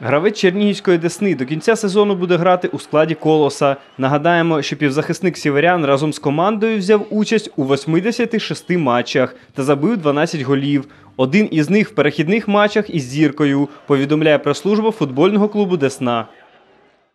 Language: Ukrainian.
Гравець Чернігівської Десни до кінця сезону буде грати у складі колоса. Нагадаємо, що півзахисник Сіверян разом з командою взяв участь у 86 матчах та забив 12 голів. Один із них в перехідних матчах із зіркою. Повідомляє прес-служба футбольного клубу Десна.